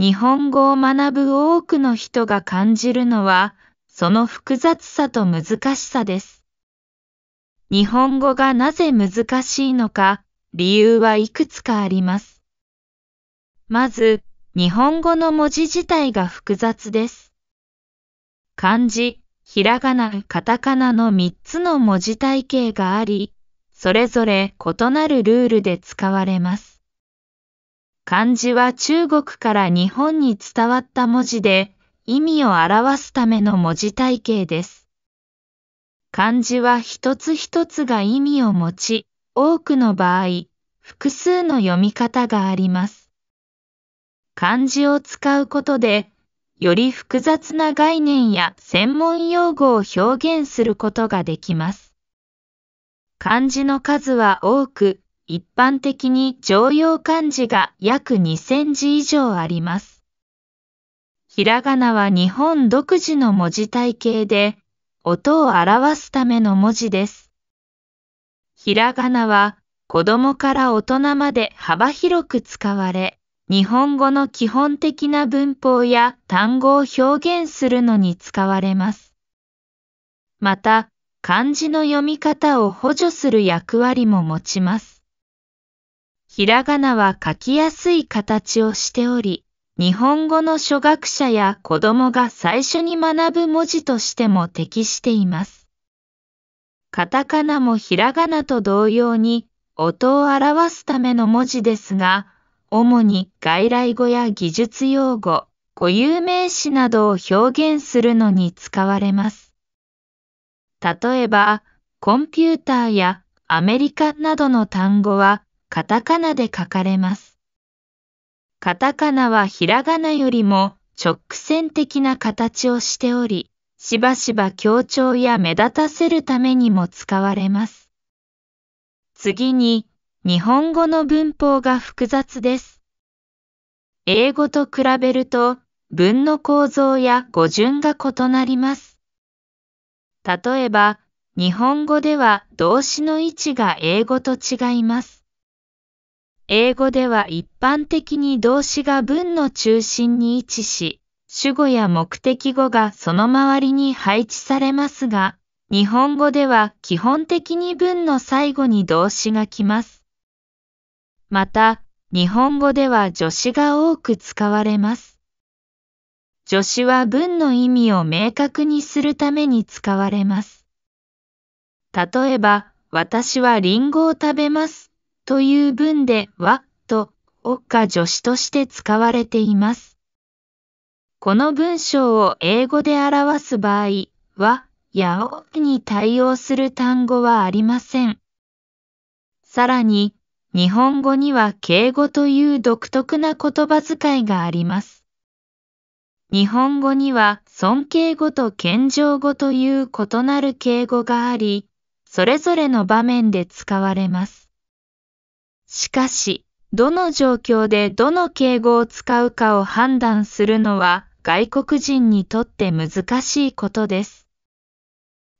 日本語を学ぶ多くの人が感じるのは、その複雑さと難しさです。日本語がなぜ難しいのか、理由はいくつかあります。まず、日本語の文字自体が複雑です。漢字、ひらがな、カタカナの3つの文字体系があり、それぞれ異なるルールで使われます。漢字は中国から日本に伝わった文字で、意味を表すための文字体系です。漢字は一つ一つが意味を持ち、多くの場合、複数の読み方があります。漢字を使うことで、より複雑な概念や専門用語を表現することができます。漢字の数は多く、一般的に常用漢字が約2000字以上あります。ひらがなは日本独自の文字体系で、音を表すための文字です。ひらがなは子供から大人まで幅広く使われ、日本語の基本的な文法や単語を表現するのに使われます。また、漢字の読み方を補助する役割も持ちます。ひらがなは書きやすい形をしており、日本語の初学者や子供が最初に学ぶ文字としても適しています。カタカナもひらがなと同様に音を表すための文字ですが、主に外来語や技術用語、固有名詞などを表現するのに使われます。例えば、コンピューターやアメリカなどの単語はカタカナで書かれます。カタカナはひらがなよりも直線的な形をしており、しばしば強調や目立たせるためにも使われます。次に、日本語の文法が複雑です。英語と比べると、文の構造や語順が異なります。例えば、日本語では動詞の位置が英語と違います。英語では一般的に動詞が文の中心に位置し、主語や目的語がその周りに配置されますが、日本語では基本的に文の最後に動詞が来ます。また、日本語では助詞が多く使われます。助詞は文の意味を明確にするために使われます。例えば、私はリンゴを食べますという文ではとをか助詞として使われています。この文章を英語で表す場合は、やをに対応する単語はありません。さらに、日本語には敬語という独特な言葉遣いがあります。日本語には尊敬語と謙譲語という異なる敬語があり、それぞれの場面で使われます。しかし、どの状況でどの敬語を使うかを判断するのは外国人にとって難しいことです。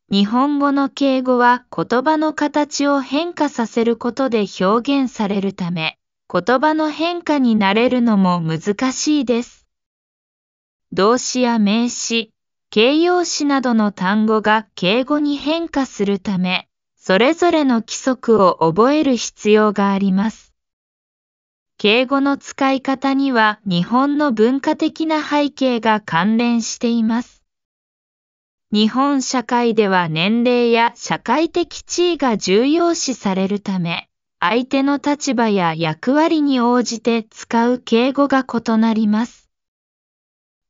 日本語の敬語は言葉の形を変化させることで表現されるため、言葉の変化に慣れるのも難しいです。動詞や名詞、形容詞などの単語が敬語に変化するため、それぞれの規則を覚える必要があります。敬語の使い方には日本の文化的な背景が関連しています。日本社会では年齢や社会的地位が重要視されるため、相手の立場や役割に応じて使う敬語が異なります。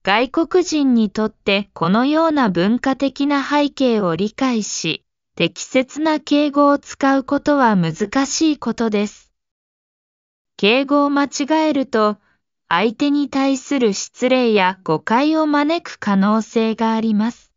外国人にとってこのような文化的な背景を理解し、適切な敬語を使うことは難しいことです。敬語を間違えると、相手に対する失礼や誤解を招く可能性があります。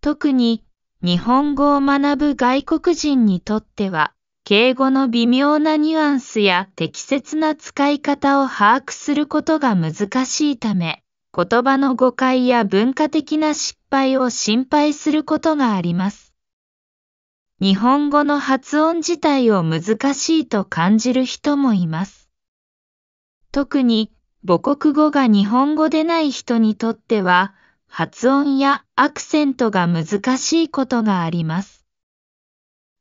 特に、日本語を学ぶ外国人にとっては、敬語の微妙なニュアンスや適切な使い方を把握することが難しいため、言葉の誤解や文化的な失敗を心配することがあります。日本語の発音自体を難しいと感じる人もいます。特に母国語が日本語でない人にとっては、発音やアクセントが難しいことがあります。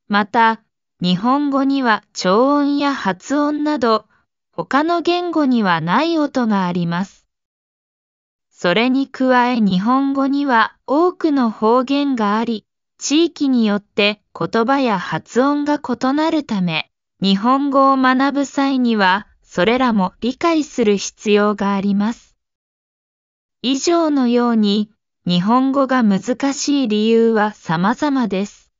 また、日本語には長音や発音など、他の言語にはない音があります。それに加え日本語には多くの方言があり、地域によって言葉や発音が異なるため、日本語を学ぶ際には、それらも理解する必要があります。以上のように、日本語が難しい理由は様々です。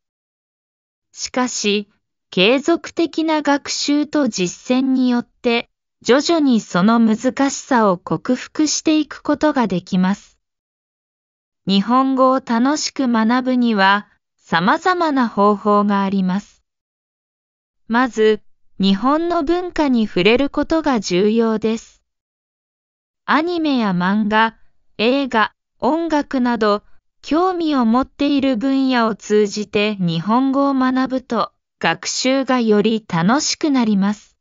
しかし、継続的な学習と実践によって、徐々にその難しさを克服していくことができます。日本語を楽しく学ぶには、様々な方法があります。まず、日本の文化に触れることが重要です。アニメや漫画、映画、音楽など、興味を持っている分野を通じて日本語を学ぶと、学習がより楽しくなります。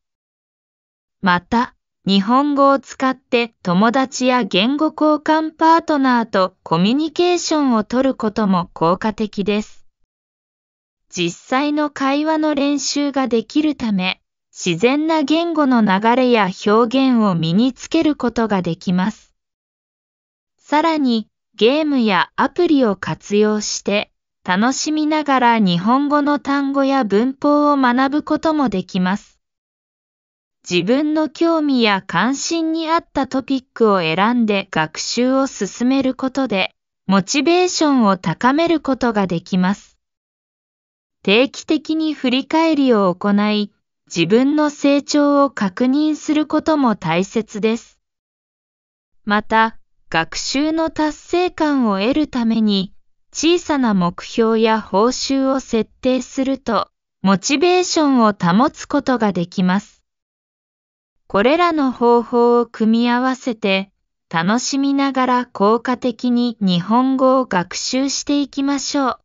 また、日本語を使って友達や言語交換パートナーとコミュニケーションをとることも効果的です。実際の会話の練習ができるため、自然な言語の流れや表現を身につけることができます。さらに、ゲームやアプリを活用して、楽しみながら日本語の単語や文法を学ぶこともできます。自分の興味や関心に合ったトピックを選んで学習を進めることで、モチベーションを高めることができます。定期的に振り返りを行い、自分の成長を確認することも大切です。また、学習の達成感を得るために、小さな目標や報酬を設定すると、モチベーションを保つことができます。これらの方法を組み合わせて、楽しみながら効果的に日本語を学習していきましょう。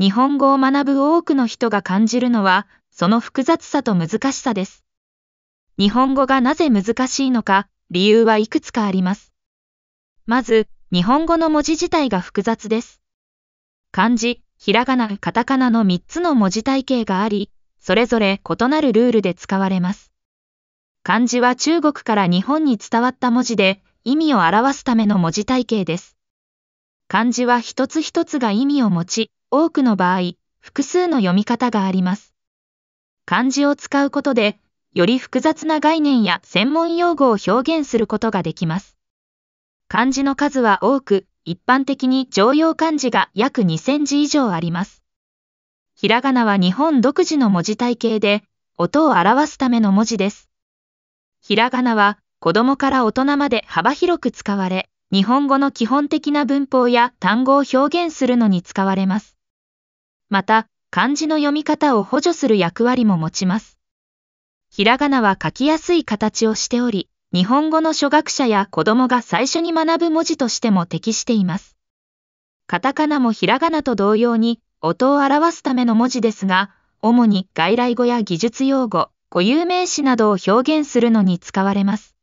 日本語を学ぶ多くの人が感じるのは、その複雑さと難しさです。日本語がなぜ難しいのか、理由はいくつかあります。まず、日本語の文字自体が複雑です。漢字、ひらがな、カタカナの3つの文字体系があり、それぞれ異なるルールで使われます。漢字は中国から日本に伝わった文字で、意味を表すための文字体系です。漢字は一つ一つが意味を持ち、多くの場合、複数の読み方があります。漢字を使うことで、より複雑な概念や専門用語を表現することができます。漢字の数は多く、一般的に常用漢字が約2000字以上あります。ひらがなは日本独自の文字体系で、音を表すための文字です。ひらがなは子供から大人まで幅広く使われ、日本語の基本的な文法や単語を表現するのに使われます。また、漢字の読み方を補助する役割も持ちます。ひらがなは書きやすい形をしており、日本語の初学者や子供が最初に学ぶ文字としても適しています。カタカナもひらがなと同様に、音を表すための文字ですが、主に外来語や技術用語、固有名詞などを表現するのに使われます。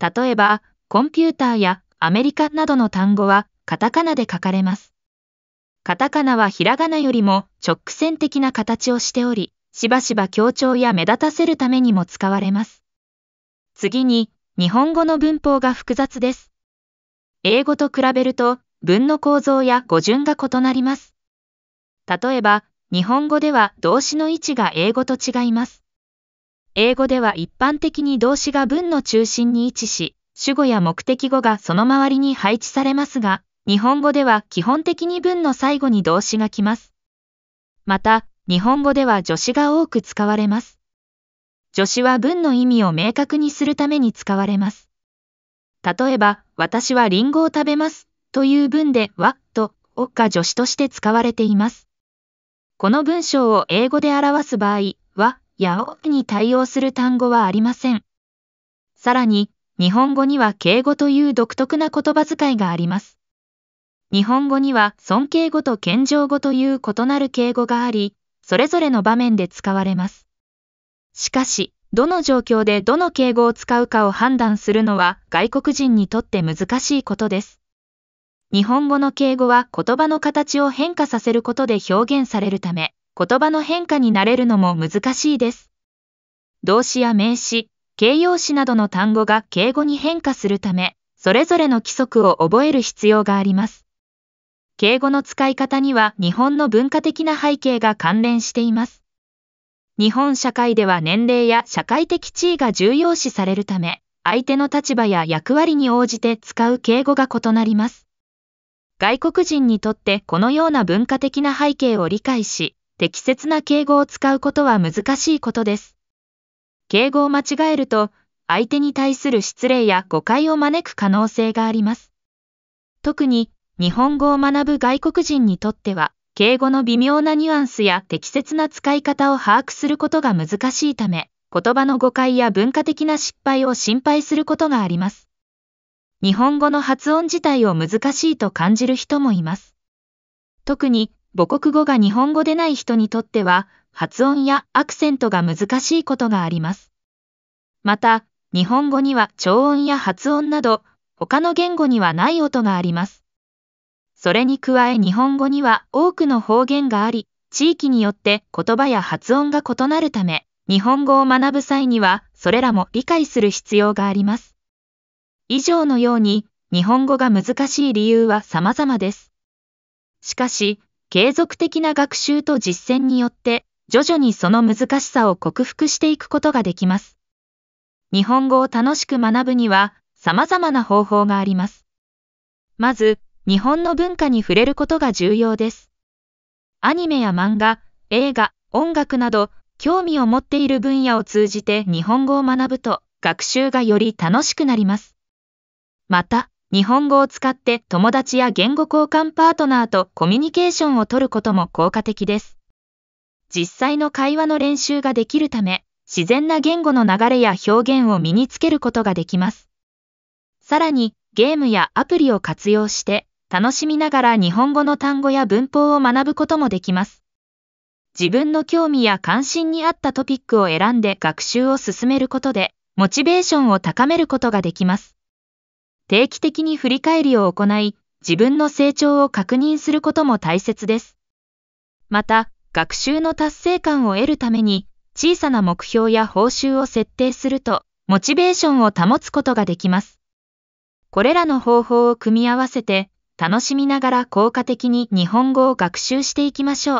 例えば、コンピューターやアメリカなどの単語はカタカナで書かれます。カタカナはひらがなよりも直線的な形をしており、しばしば強調や目立たせるためにも使われます。次に、日本語の文法が複雑です。英語と比べると、文の構造や語順が異なります。例えば、日本語では動詞の位置が英語と違います。英語では一般的に動詞が文の中心に位置し、主語や目的語がその周りに配置されますが、日本語では基本的に文の最後に動詞が来ます。また、日本語では助詞が多く使われます。助詞は文の意味を明確にするために使われます。例えば、私はリンゴを食べますという文ではとおが助詞として使われています。この文章を英語で表す場合は、やおに対応する単語はありません。さらに、日本語には敬語という独特な言葉遣いがあります。日本語には尊敬語と謙譲語という異なる敬語があり、それぞれの場面で使われます。しかし、どの状況でどの敬語を使うかを判断するのは外国人にとって難しいことです。日本語の敬語は言葉の形を変化させることで表現されるため、言葉の変化に慣れるのも難しいです。動詞や名詞、形容詞などの単語が敬語に変化するため、それぞれの規則を覚える必要があります。敬語の使い方には日本の文化的な背景が関連しています。日本社会では年齢や社会的地位が重要視されるため、相手の立場や役割に応じて使う敬語が異なります。外国人にとってこのような文化的な背景を理解し、適切な敬語を使うことは難しいことです。敬語を間違えると、相手に対する失礼や誤解を招く可能性があります。特に日本語を学ぶ外国人にとっては、敬語の微妙なニュアンスや適切な使い方を把握することが難しいため、言葉の誤解や文化的な失敗を心配することがあります。日本語の発音自体を難しいと感じる人もいます。特に母国語が日本語でない人にとっては、発音やアクセントが難しいことがあります。また、日本語には長音や発音など、他の言語にはない音があります。それに加え日本語には多くの方言があり、地域によって言葉や発音が異なるため、日本語を学ぶ際にはそれらも理解する必要があります。以上のように、日本語が難しい理由は様々です。しかし、継続的な学習と実践によって、徐々にその難しさを克服していくことができます。日本語を楽しく学ぶには、様々な方法があります。まず、日本の文化に触れることが重要です。アニメや漫画、映画、音楽など、興味を持っている分野を通じて日本語を学ぶと、学習がより楽しくなります。また、日本語を使って友達や言語交換パートナーとコミュニケーションをとることも効果的です。実際の会話の練習ができるため、自然な言語の流れや表現を身につけることができます。さらに、ゲームやアプリを活用して、楽しみながら日本語の単語や文法を学ぶこともできます。自分の興味や関心に合ったトピックを選んで学習を進めることで、モチベーションを高めることができます。定期的に振り返りを行い、自分の成長を確認することも大切です。また、学習の達成感を得るために、小さな目標や報酬を設定すると、モチベーションを保つことができます。これらの方法を組み合わせて、楽しみながら効果的に日本語を学習していきましょう。